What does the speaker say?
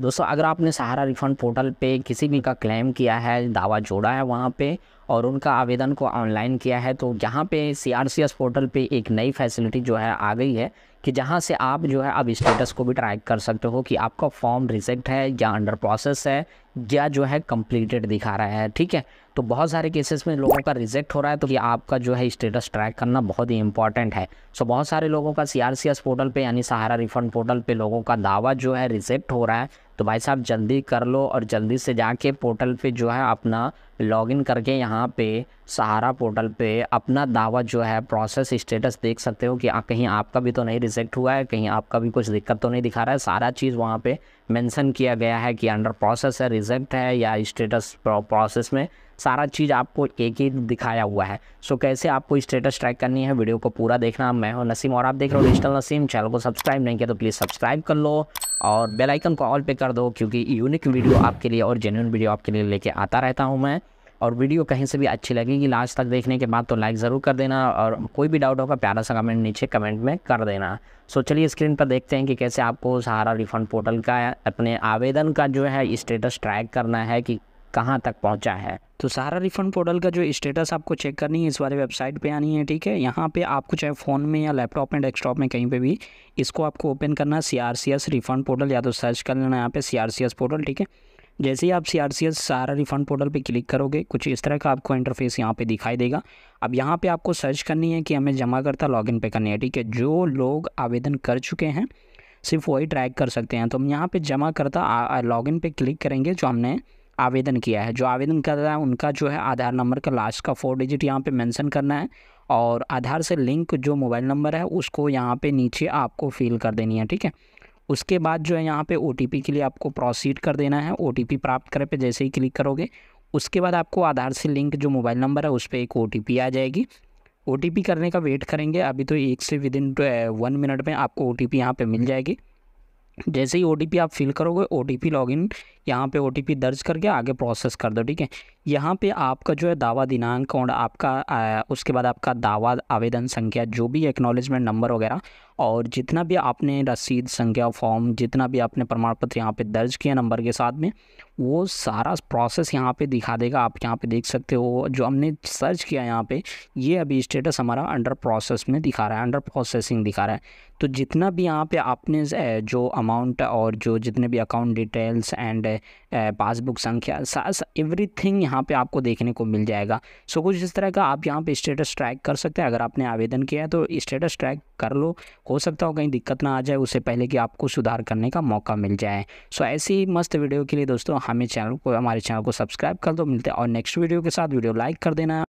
दोस्तों अगर आपने सहारा रिफंड पोर्टल पे किसी भी का क्लेम किया है दावा जोड़ा है वहाँ पे और उनका आवेदन को ऑनलाइन किया है तो यहाँ पे C R C S portal पे एक नई फैसिलिटी जो है आ गई है कि जहाँ से आप जो है अब स्टेटस को भी ट्रैक कर सकते हो कि आपका फॉर्म रिजेक्ट है या अंडर प्रोसेस है या जो है कंप्लीटेड दिखा रहा है ठीक है तो बहुत सारे केसेस में लोगों का रिजेक्ट हो रहा है तो ये आपका जो है स्टेटस ट्रैक करना बहुत ही इंपॉर्टेंट है सो बहुत सारे लोगों का C R C S portal पर यानी सहारा रिफंड पोर्टल पर लोगों का दावा जो है रिजेक्ट हो रहा है तो भाई साहब जल्दी कर लो और जल्दी से जाके पोर्टल पे जो है अपना लॉगिन करके यहाँ पे सहारा पोर्टल पे अपना दावा जो है प्रोसेस स्टेटस देख सकते हो कि आ, हाँ, कहीं आपका भी तो नहीं रिजेक्ट हुआ है कहीं आपका भी कुछ दिक्कत तो नहीं दिखा रहा है सारा चीज़ वहाँ पे मेंशन किया गया है कि अंडर प्रोसेस है रिजेक्ट है या स्टेटस प्रोसेस में सारा चीज़ आपको एक ही दिखाया हुआ है सो कैसे आपको स्टेटस ट्रैक करनी है वीडियो को पूरा देखना मैं हूँ नसीम और आप देख रहे हो डिजिटल नसीम चैनल को सब्सक्राइब नहीं किया तो प्लीज़ सब्सक्राइब कर लो और बेलाइकन को ऑल पे कर दो क्योंकि यूनिक वीडियो आपके लिए और जेन्यून वीडियो आपके लिए लेके आता रहता हूँ मैं और वीडियो कहीं से भी अच्छी लगेगी लास्ट तक देखने के बाद तो लाइक ज़रूर कर देना और कोई भी डाउट होगा प्यारा सा कमेंट नीचे कमेंट में कर देना सो चलिए स्क्रीन पर देखते हैं कि कैसे आपको सहारा रिफंड पोर्टल का अपने आवेदन का जो है स्टेटस ट्रैक करना है कि कहाँ तक पहुँचा है तो सहारा रिफंड पोर्टल का जो स्टेटस आपको चेक करनी है इस वाले वेबसाइट पे आनी है ठीक है यहाँ पे आपको चाहे फ़ोन में या लैपटॉप में डेस्कटॉप में कहीं पे भी इसको आपको ओपन करना है सी रिफंड पोर्टल या तो सर्च कर लेना यहाँ पे सी पोर्टल ठीक है जैसे ही आप C R C S Sahara refund portal पे क्लिक करोगे कुछ इस तरह का आपको इंटरफेस यहाँ पे दिखाई देगा अब यहाँ पे आपको सर्च करनी है कि हमें जमा लॉग लॉगिन पे करनी है ठीक है जो लोग आवेदन कर चुके हैं सिर्फ वही ट्रैक कर सकते हैं तो हम यहाँ पे जमा करता लॉगिन पे क्लिक करेंगे जो हमने आवेदन किया है जो आवेदन कर रहा है उनका जो है आधार नंबर का लास्ट का फोर डिजिट यहाँ पर मैंसन करना है और आधार से लिंक जो मोबाइल नंबर है उसको यहाँ पे नीचे आपको फिल कर देनी है ठीक है उसके बाद जो है यहाँ पे ओ के लिए आपको प्रोसीड कर देना है ओ प्राप्त करें पे जैसे ही क्लिक करोगे उसके बाद आपको आधार से लिंक जो मोबाइल नंबर है उस पर एक ओ आ जाएगी ओ करने का वेट करेंगे अभी तो एक से विद इन वन मिनट में आपको ओ टी पी यहाँ पर मिल जाएगी जैसे ही ओ आप फिल करोगे ओ टी यहाँ पे ओ दर्ज करके आगे प्रोसेस कर दो ठीक है यहाँ पे आपका जो है दावा दिनांक और आपका आ, उसके बाद आपका दावा आवेदन संख्या जो भी एक्नॉलेजमेंट नंबर वगैरह और जितना भी आपने रसीद संख्या फॉर्म जितना भी आपने प्रमाण पत्र यहाँ पे दर्ज किया नंबर के साथ में वो सारा प्रोसेस यहाँ पे दिखा देगा आप यहाँ पे देख सकते हो जो हमने सर्च किया यहाँ पे ये अभी स्टेटस हमारा अंडर प्रोसेस में दिखा रहा है अंडर प्रोसेसिंग दिखा रहा है तो जितना भी यहाँ पे आपने जो अमाउंट और जो जितने भी अकाउंट डिटेल्स एंड पासबुक संख्या एवरीथिंग यहाँ पर आपको देखने को मिल जाएगा सो कुछ इस तरह का आप यहाँ पर स्टेटस ट्रैक कर सकते हैं अगर आपने आवेदन किया है तो स्टेटस ट्रैक कर लो हो सकता हो कहीं दिक्कत ना आ जाए उससे पहले कि आपको सुधार करने का मौका मिल जाए सो ऐसी ही मस्त वीडियो के लिए दोस्तों हमें चैनल को हमारे चैनल को सब्सक्राइब कर दो मिलते हैं और नेक्स्ट वीडियो के साथ वीडियो लाइक कर देना